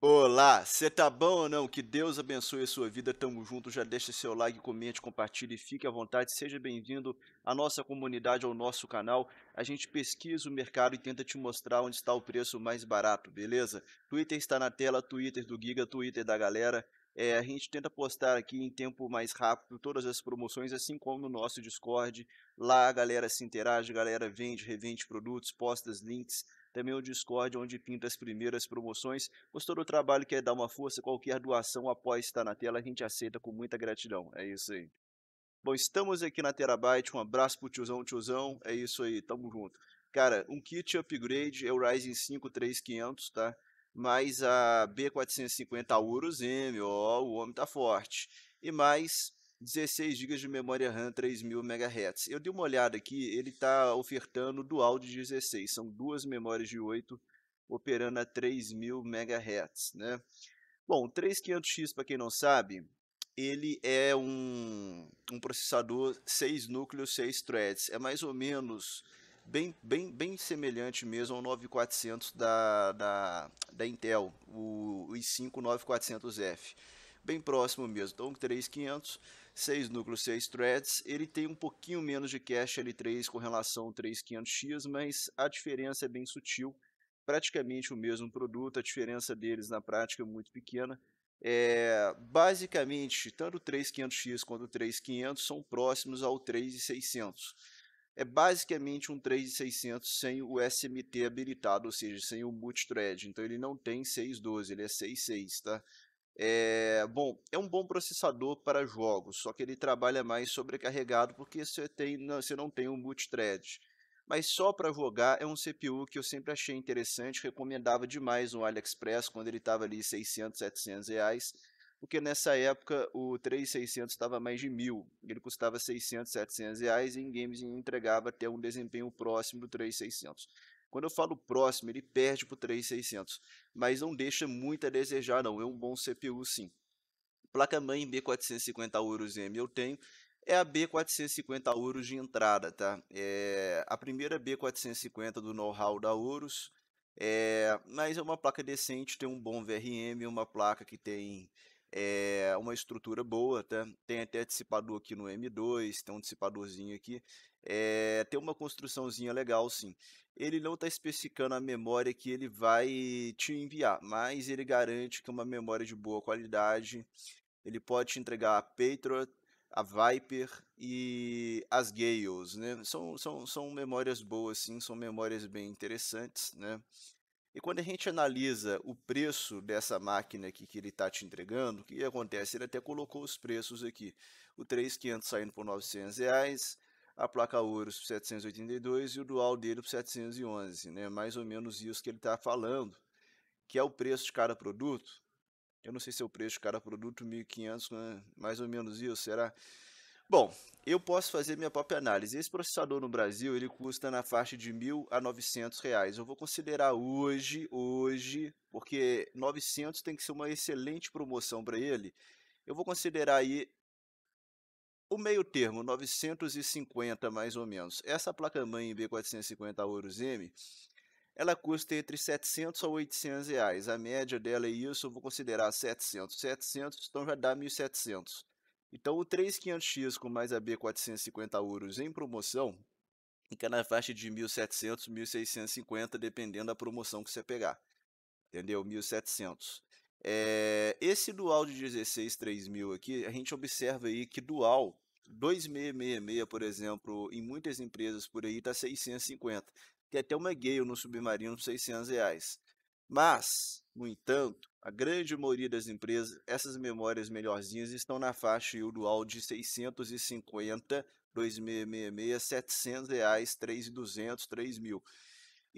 Olá, você tá bom ou não? Que Deus abençoe a sua vida, tamo junto, já deixa seu like, comente, compartilhe, fique à vontade, seja bem-vindo à nossa comunidade, ao nosso canal. A gente pesquisa o mercado e tenta te mostrar onde está o preço mais barato, beleza? Twitter está na tela, Twitter do Giga, Twitter da galera. É, a gente tenta postar aqui em tempo mais rápido todas as promoções, assim como no nosso Discord. Lá a galera se interage, a galera vende, revende produtos, posta links, também o Discord, onde pinta as primeiras promoções. Gostou do trabalho, quer dar uma força? Qualquer doação após estar na tela, a gente aceita com muita gratidão. É isso aí. Bom, estamos aqui na Terabyte. Um abraço pro tiozão, tiozão. É isso aí, tamo junto. Cara, um kit upgrade é o Ryzen 5 3500, tá? Mais a B450 Urus M, ó, o homem tá forte. E mais 16 GB de memória RAM 3000 MHz. Eu dei uma olhada aqui, ele está ofertando dual de 16, são duas memórias de 8 operando a 3000 MHz, né? Bom, o 3500X, para quem não sabe, ele é um, um processador 6 núcleos, 6 threads. É mais ou menos bem, bem, bem semelhante mesmo ao 9400 da, da, da Intel, o i5 9400F. Bem próximo mesmo. Então, 3500 6 núcleos, 6 threads, ele tem um pouquinho menos de cache L3 com relação ao 3500X, mas a diferença é bem sutil, praticamente o mesmo produto, a diferença deles na prática é muito pequena. É, basicamente, tanto o 3500X quanto o 3500 são próximos ao 3600. É basicamente um 3600 sem o SMT habilitado, ou seja, sem o multithread. Então ele não tem 612, ele é 66, tá? É, bom, é um bom processador para jogos, só que ele trabalha mais sobrecarregado porque você, tem, você não tem um multithread. Mas só para jogar é um CPU que eu sempre achei interessante, recomendava demais no AliExpress quando ele estava ali 600, 700 reais, porque nessa época o 3600 estava mais de mil, ele custava 600, 700 reais e em games entregava até um desempenho próximo do 3600. Quando eu falo próximo, ele perde para o 3600, mas não deixa muito a desejar não, é um bom CPU sim. Placa-mãe B450 Urus M eu tenho, é a B450 Urus de entrada, tá? É a primeira é B450 do know-how da Urus, é, mas é uma placa decente, tem um bom VRM, uma placa que tem é, uma estrutura boa, tá? tem até dissipador aqui no M2, tem um dissipadorzinho aqui, é, tem uma construçãozinha legal sim ele não está especificando a memória que ele vai te enviar, mas ele garante que é uma memória de boa qualidade. Ele pode te entregar a Patriot, a Viper e as Gales, né? São, são, são memórias boas, sim, são memórias bem interessantes, né? E quando a gente analisa o preço dessa máquina aqui que ele está te entregando, o que acontece? Ele até colocou os preços aqui. O 3.500 saindo por 900 reais, a placa ouro 782 e o dual dele 711, né? Mais ou menos isso que ele está falando, que é o preço de cada produto. Eu não sei se é o preço de cada produto 1.500, né? mais ou menos isso, será? Bom, eu posso fazer minha própria análise. Esse processador no Brasil, ele custa na faixa de mil a 900 reais. Eu vou considerar hoje, hoje, porque 900 tem que ser uma excelente promoção para ele. Eu vou considerar aí o meio termo, 950 mais ou menos. Essa placa-mãe B450 Aorus M, ela custa entre 700 a 800 reais. A média dela é isso, eu vou considerar 700. 700, então já dá 1.700. Então o 3500X com mais a B450 Aorus em promoção, fica na faixa de 1.700, 1.650, dependendo da promoção que você pegar. Entendeu? 1.700. É, esse dual de 16.3000 aqui, a gente observa aí que dual 2666, por exemplo, em muitas empresas por aí está 650. Tem até uma Gale no submarino por 600 reais. Mas, no entanto, a grande maioria das empresas, essas memórias melhorzinhas estão na faixa e o dual de 650, 2666, 700 reais, 3.200, 3.000.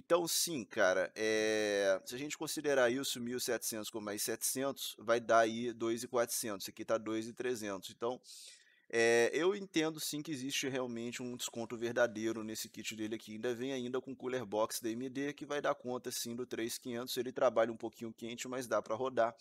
Então, sim, cara, é... se a gente considerar isso 1.700 com mais 700, vai dar aí 2.400. Aqui está 2.300. Então, é... eu entendo sim que existe realmente um desconto verdadeiro nesse kit dele aqui. Ainda vem ainda com cooler box da AMD, que vai dar conta sim do 3.500. Ele trabalha um pouquinho quente, mas dá para rodar.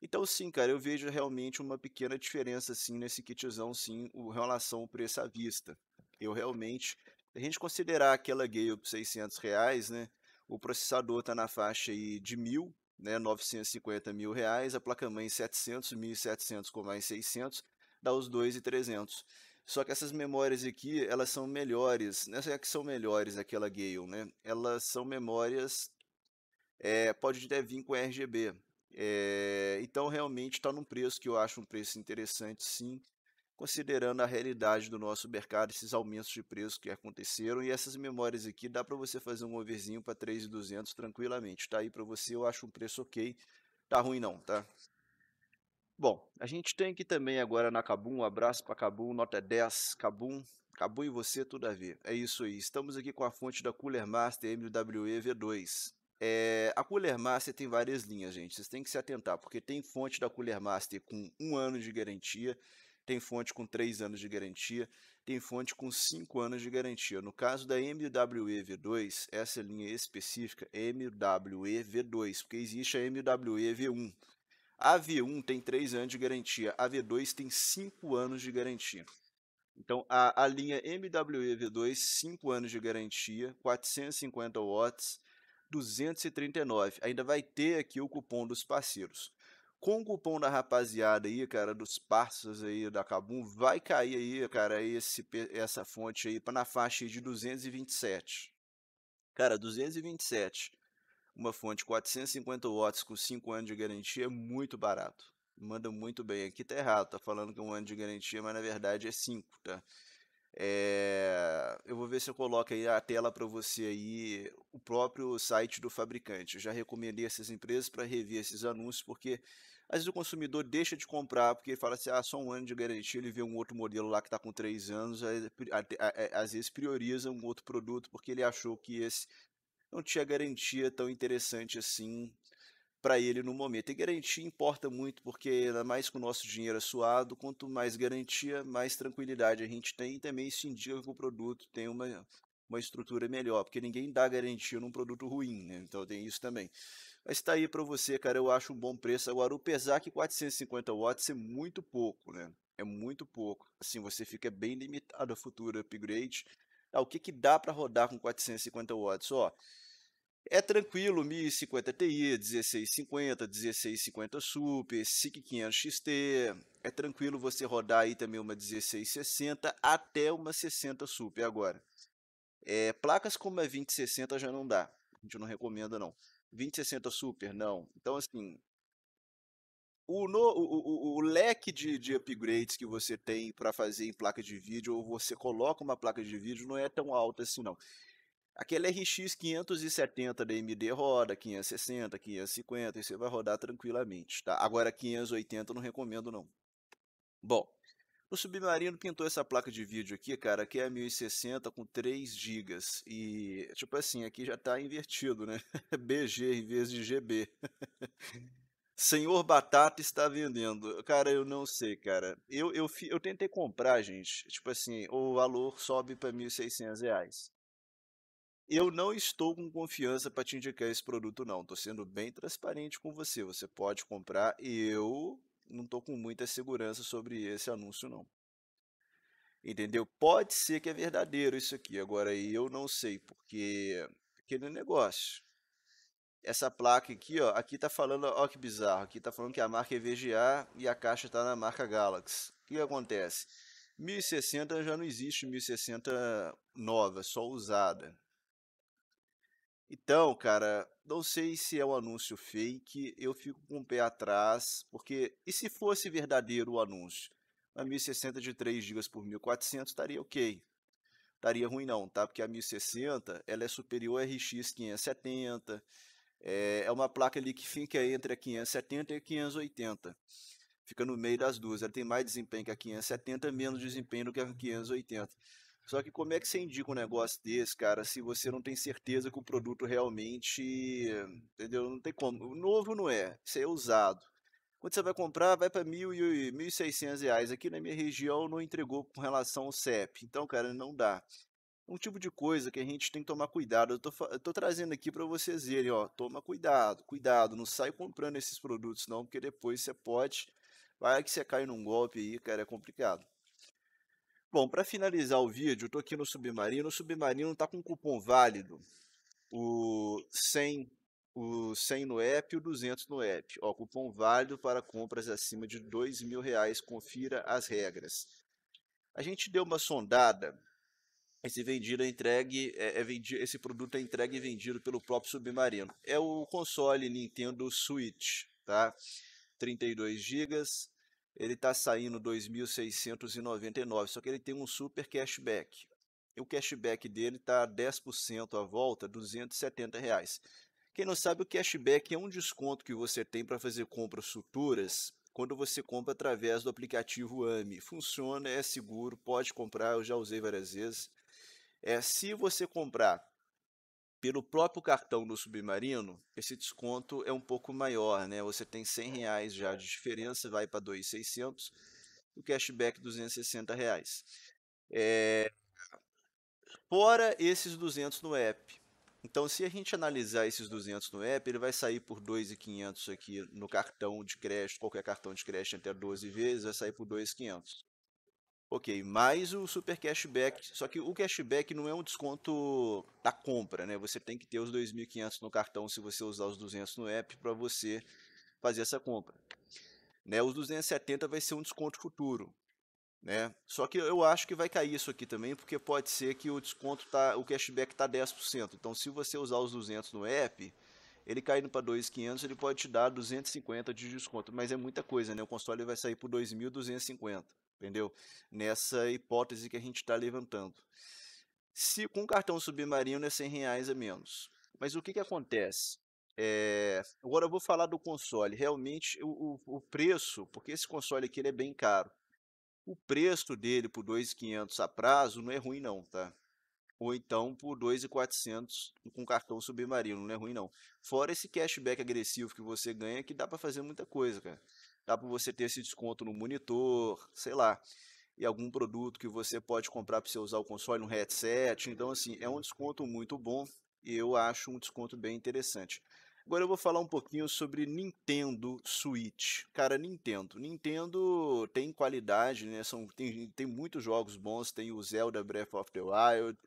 Então, sim, cara, eu vejo realmente uma pequena diferença, sim, nesse kitzão, sim, em relação ao preço à vista. Eu realmente se a gente considerar aquela Gale por 600 reais, né, o processador está na faixa aí de mil, né, 950 mil reais, a placa-mãe 700, 1.700 com mais 600, dá os 2.300. Só que essas memórias aqui, elas são melhores, não é que são melhores aquela Gale, né? Elas são memórias, é, pode até vir com RGB. É, eh, então, realmente está num preço que eu acho um preço interessante, sim considerando a realidade do nosso mercado, esses aumentos de preço que aconteceram e essas memórias aqui, dá para você fazer um overzinho para 3.200 tranquilamente. Está aí para você, eu acho um preço ok. Tá ruim não, tá? Bom, a gente tem aqui também agora na Cabum, um abraço para Cabum, nota 10, Cabum, Cabum e você, tudo a ver. É isso aí, estamos aqui com a fonte da Cooler Master MWE V2. É, a Cooler Master tem várias linhas, gente, vocês têm que se atentar, porque tem fonte da Cooler Master com um ano de garantia, tem fonte com 3 anos de garantia, tem fonte com 5 anos de garantia. No caso da MWEV2, essa linha específica é MWEV2, porque existe a MWEV1. A V1 tem 3 anos de garantia, a V2 tem 5 anos de garantia. Então, a, a linha MWEV2, 5 anos de garantia, 450 watts, 239. Ainda vai ter aqui o cupom dos parceiros com o cupom da rapaziada aí, cara, dos parceiros aí da Cabum, vai cair aí, cara, esse, essa fonte aí para na faixa de 227. Cara, 227. Uma fonte 450 watts com 5 anos de garantia é muito barato. Manda muito bem. Aqui tá errado, tá falando que é um ano de garantia, mas na verdade é 5, tá? É, eu vou ver se eu coloco aí a tela para você aí o próprio site do fabricante. Eu já recomendei essas empresas para rever esses anúncios, porque às vezes o consumidor deixa de comprar porque ele fala assim, ah, só um ano de garantia, ele vê um outro modelo lá que está com três anos, aí, é, às vezes prioriza um outro produto porque ele achou que esse não tinha garantia tão interessante assim para ele no momento. E garantia importa muito, porque ainda mais com o nosso dinheiro é suado, quanto mais garantia, mais tranquilidade a gente tem e também se indica que o produto tem uma, uma estrutura melhor, porque ninguém dá garantia num produto ruim, né? Então tem isso também. Mas está aí para você, cara, eu acho um bom preço. Agora, o pesar que 450 watts é muito pouco, né? É muito pouco. Assim, você fica bem limitado a futuro upgrade. Ah, o que, que dá para rodar com 450 watts? Ó, é tranquilo, 1050 Ti, 1650, 1650 Super, SIC 500 XT. É tranquilo você rodar aí também uma 1660 até uma 60 Super agora. É, placas como a 2060 já não dá. A gente não recomenda não. 2060 Super, não. Então, assim, o, no, o, o, o, leque de, de, upgrades que você tem para fazer em placa de vídeo, ou você coloca uma placa de vídeo, não é tão alto assim, não. Aquele RX 570 da AMD roda, 560, 550, e você vai rodar tranquilamente, tá? Agora 580 não recomendo não. Bom, o Submarino pintou essa placa de vídeo aqui, cara, que é 1060 com 3 GB. E, tipo assim, aqui já está invertido, né? BG em vez de GB. Senhor Batata está vendendo. Cara, eu não sei, cara. Eu, eu, eu tentei comprar, gente. Tipo assim, o valor sobe para 1.600 reais. Eu não estou com confiança para te indicar esse produto, não. Estou sendo bem transparente com você. Você pode comprar. Eu não estou com muita segurança sobre esse anúncio, não. Entendeu? Pode ser que é verdadeiro isso aqui. Agora, eu não sei, porque aquele negócio. Essa placa aqui, ó, aqui tá falando, ó que bizarro, aqui tá falando que a marca é VGA e a caixa tá na marca Galaxy. O que acontece? 1060 já não existe 1060 nova, só usada. Então, cara, não sei se é um anúncio fake, eu fico com o pé atrás, porque e se fosse verdadeiro o anúncio? A 1060 de 3 GB por 1400 estaria ok. Estaria ruim não, tá? Porque a 1060 ela é superior à RX 570, é, é uma placa ali que fica entre a 570 e a 580 fica no meio das duas. Ela tem mais desempenho que a 570, menos desempenho do que a 580. Só que como é que você indica um negócio desse, cara, se você não tem certeza que o produto realmente. Entendeu? Não tem como. O novo não é, isso é usado. Quando você vai comprar, vai para R$ 1.600. Reais. Aqui na minha região não entregou com relação ao CEP. Então, cara, não dá. Um tipo de coisa que a gente tem que tomar cuidado. Eu tô, eu tô trazendo aqui para vocês verem, ó. Toma cuidado, cuidado. Não sai comprando esses produtos, não, porque depois você pode. Vai que você cai num golpe aí, cara, é complicado. Bom, para finalizar o vídeo, eu tô aqui no Submarino. O Submarino tá com um cupom válido. O 100, o 100 no app e o 200 no app. Ó, cupom válido para compras acima de dois mil reais. Confira as regras. A gente deu uma sondada. Esse vendido é entregue, é, é vendido, esse produto é entregue e vendido pelo próprio Submarino. É o console Nintendo Switch, tá? 32 GB, ele está saindo 2.699, só que ele tem um super cashback. E o cashback dele está 10% à volta, R$ 270. Reais. Quem não sabe, o cashback é um desconto que você tem para fazer compras futuras quando você compra através do aplicativo AMI. Funciona, é seguro, pode comprar, eu já usei várias vezes. É, se você comprar pelo próprio cartão do Submarino, esse desconto é um pouco maior, né? Você tem 100 é. reais já de diferença, vai para 2,600, o cashback 260 reais. É... Fora esses 200 no app. Então, se a gente analisar esses 200 no app, ele vai sair por 2,500 aqui no cartão de crédito, qualquer cartão de crédito até 12 vezes, vai sair por 2,500. Ok, mais o super cashback. Só que o cashback não é um desconto da compra, né? Você tem que ter os 2.500 no cartão se você usar os 200 no app para você fazer essa compra. Né? Os 270 vai ser um desconto futuro, né? Só que eu acho que vai cair isso aqui também, porque pode ser que o desconto tá, o cashback tá 10%. Então, se você usar os 200 no app, ele caindo para 2.500, ele pode te dar 250 de desconto, mas é muita coisa, né? O console vai sair por 2.250 entendeu? Nessa hipótese que a gente está levantando. Se com o cartão submarino é 100 reais a menos. Mas o que, que acontece? É, agora eu vou falar do console. Realmente o, o, o preço, porque esse console aqui é bem caro. O preço dele por 2.500 a prazo não é ruim não, tá? ou então por 2,400 com cartão submarino, não é ruim não. Fora esse cashback agressivo que você ganha, que dá para fazer muita coisa, cara. Dá para você ter esse desconto no monitor, sei lá, e algum produto que você pode comprar para você usar o console, um headset. Então, assim, é um desconto muito bom e eu acho um desconto bem interessante. Agora eu vou falar um pouquinho sobre Nintendo Switch. Cara, Nintendo. Nintendo tem qualidade, né? São, tem, tem muitos jogos bons. Tem o Zelda Breath of the Wild.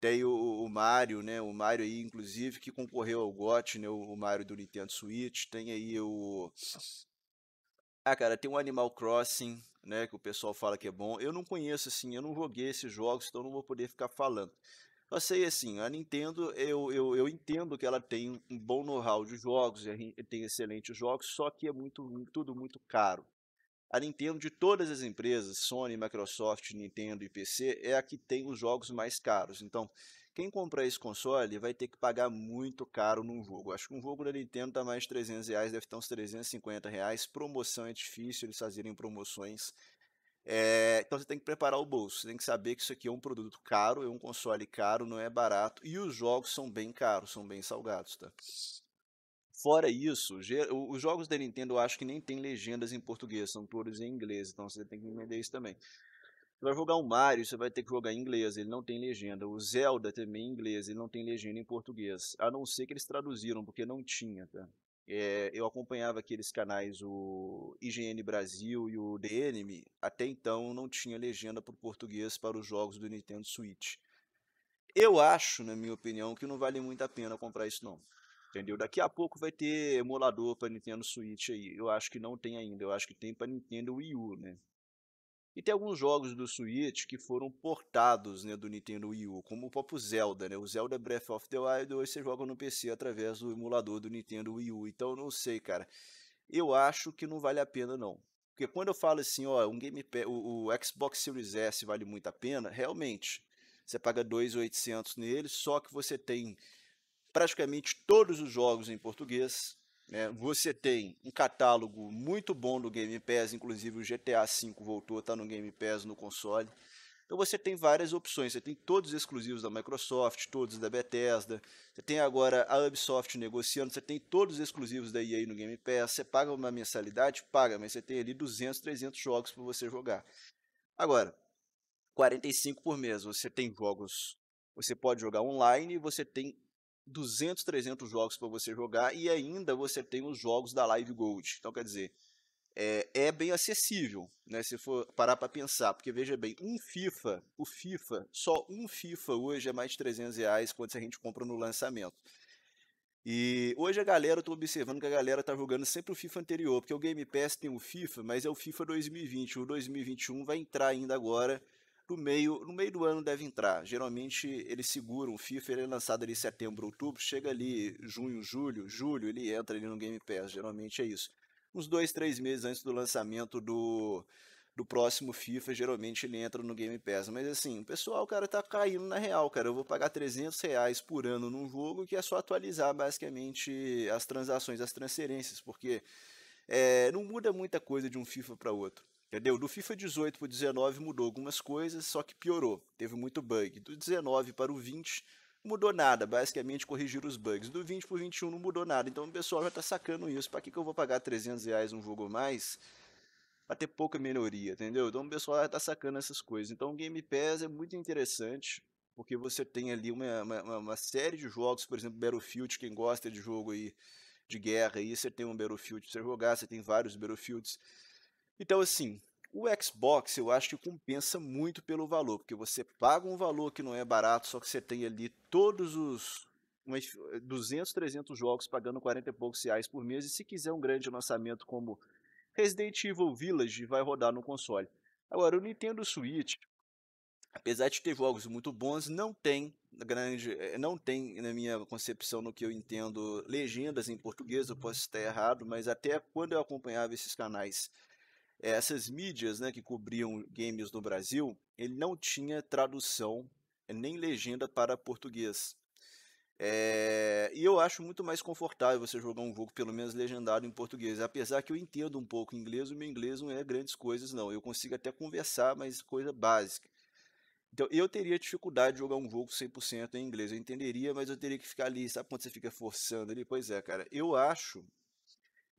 Tem o, o Mario, né? O Mario aí, inclusive, que concorreu ao GOT, né? O, o Mario do Nintendo Switch. Tem aí o... Ah, cara, tem o Animal Crossing, né? Que o pessoal fala que é bom. Eu não conheço, assim, eu não joguei esses jogos, então não vou poder ficar falando. Eu sei assim, a Nintendo, eu, eu, eu entendo que ela tem um bom know-how de jogos, tem excelentes jogos, só que é muito, tudo muito caro. A Nintendo, de todas as empresas, Sony, Microsoft, Nintendo e PC, é a que tem os jogos mais caros. Então, quem comprar esse console vai ter que pagar muito caro num jogo. Acho que um jogo da Nintendo tá mais de 300 reais, deve estar uns 350 reais. Promoção é difícil eles fazerem promoções é, então você tem que preparar o bolso, você tem que saber que isso aqui é um produto caro, é um console caro, não é barato, e os jogos são bem caros, são bem salgados, tá? Fora isso, os jogos da Nintendo eu acho que nem tem legendas em português, são todos em inglês, então você tem que entender isso também. Você vai jogar o Mario, você vai ter que jogar em inglês, ele não tem legenda. O Zelda também em inglês, ele não tem legenda em português. A não ser que eles traduziram, porque não tinha, tá? É, eu acompanhava aqueles canais, o IGN Brasil e o The Enemy. Até então não tinha legenda para o português para os jogos do Nintendo Switch. Eu acho, na minha opinião, que não vale muito a pena comprar isso não. Entendeu? Daqui a pouco vai ter emulador para Nintendo Switch aí. Eu acho que não tem ainda. Eu acho que tem para Nintendo Wii U, né? E tem alguns jogos do Switch que foram portados né, do Nintendo Wii U, como o próprio Zelda, né? O Zelda Breath of the Wild hoje você joga no PC através do emulador do Nintendo Wii U. Então não sei, cara. Eu acho que não vale a pena não. Porque quando eu falo assim, ó, um gamepad, o, o Xbox Series S vale muito a pena, realmente. Você paga 2.800 nele, só que você tem praticamente todos os jogos em português, né? Você tem um catálogo muito bom do Game Pass, inclusive o GTA V voltou, está no Game Pass no console. Então você tem várias opções, você tem todos os exclusivos da Microsoft, todos da Bethesda, você tem agora a Ubisoft negociando, você tem todos os exclusivos da EA no Game Pass, você paga uma mensalidade? Paga, mas você tem ali 200, 300 jogos para você jogar. Agora, 45 por mês, você tem jogos, você pode jogar online, você tem 200, 300 jogos para você jogar e ainda você tem os jogos da Live Gold. Então, quer dizer, é, é bem acessível, né? Se for parar para pensar, porque veja bem, um FIFA, o FIFA, só um FIFA hoje é mais de 300 reais quando a gente compra no lançamento. E hoje a galera, eu tô observando que a galera tá jogando sempre o FIFA anterior, porque o Game Pass tem o FIFA, mas é o FIFA 2020, o 2021 vai entrar ainda agora no meio, no meio do ano deve entrar. Geralmente eles seguram o FIFA, ele é lançado ali setembro, outubro, chega ali junho, julho, julho, ele entra ali no Game Pass, geralmente é isso. Uns dois, três meses antes do lançamento do, do próximo FIFA, geralmente ele entra no Game Pass. Mas assim, o pessoal, cara, tá caindo na real, cara. Eu vou pagar 300 reais por ano num jogo que é só atualizar basicamente as transações, as transferências, porque é, não muda muita coisa de um FIFA para outro. Entendeu? Do FIFA 18 para o 19 mudou algumas coisas, só que piorou. Teve muito bug. Do 19 para o 20 mudou nada, basicamente corrigiram os bugs. Do 20 para o 21 não mudou nada. Então o pessoal já está sacando isso. Para que, que eu vou pagar 300 reais um jogo mais? Para ter pouca melhoria, entendeu? Então o pessoal já está sacando essas coisas. Então o Game Pass é muito interessante porque você tem ali uma, uma, uma, série de jogos, por exemplo, Battlefield, quem gosta de jogo aí de guerra, aí você tem um Battlefield para você jogar, você tem vários Battlefields, então, assim, o Xbox eu acho que compensa muito pelo valor, porque você paga um valor que não é barato, só que você tem ali todos os umas 200, 300 jogos pagando 40 e poucos reais por mês, e se quiser um grande lançamento como Resident Evil Village, vai rodar no console. Agora, o Nintendo Switch, apesar de ter jogos muito bons, não tem grande, eh, não tem na minha concepção no que eu entendo legendas em português, eu posso estar errado, mas até quando eu acompanhava esses canais eh, essas mídias né, que cobriam games no Brasil, ele não tinha tradução eh, nem legenda para português. É... E eu acho muito mais confortável você jogar um jogo, pelo menos legendado em português. Apesar que eu entendo um pouco inglês, o meu inglês não é grandes coisas, não. Eu consigo até conversar, mas coisa básica. Então eu teria dificuldade de jogar um jogo 100% em inglês. Eu entenderia, mas eu teria que ficar ali. Sabe quando você fica forçando ali? Pois é, cara. Eu acho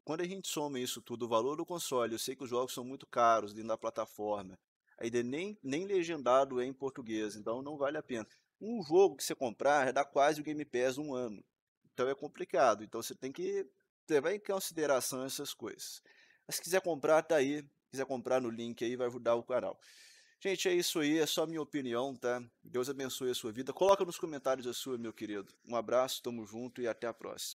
quando a gente soma isso tudo, o valor do console, eu sei que os jogos são muito caros dentro da plataforma, ainda nem, nem legendado é em português, então não vale a pena. Um jogo que você comprar dá quase o Game Pass um ano, então é complicado, então você tem que levar em consideração essas coisas. Mas se quiser comprar, tá aí, se quiser comprar no link aí, vai ajudar o canal. Gente, é isso aí, é só a minha opinião, tá? Deus abençoe a sua vida. Coloca nos comentários a sua, meu querido. Um abraço, tamo junto e até a próxima.